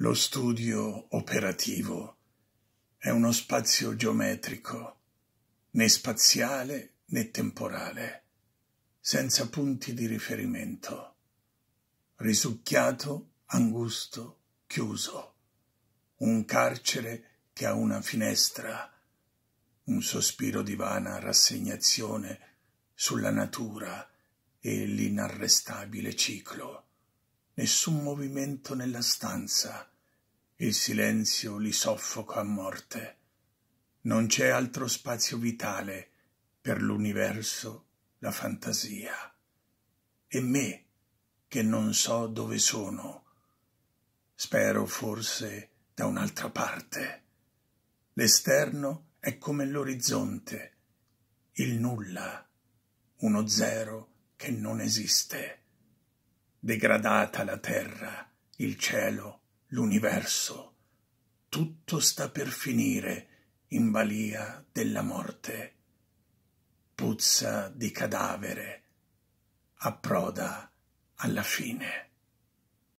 Lo studio operativo è uno spazio geometrico, né spaziale né temporale, senza punti di riferimento, risucchiato, angusto, chiuso, un carcere che ha una finestra, un sospiro di vana rassegnazione sulla natura e l'inarrestabile ciclo nessun movimento nella stanza. Il silenzio li soffoca a morte. Non c'è altro spazio vitale per l'universo, la fantasia. E me, che non so dove sono. Spero forse da un'altra parte. L'esterno è come l'orizzonte, il nulla, uno zero che non esiste degradata la terra, il cielo, l'universo. Tutto sta per finire in balia della morte. Puzza di cadavere, approda alla fine.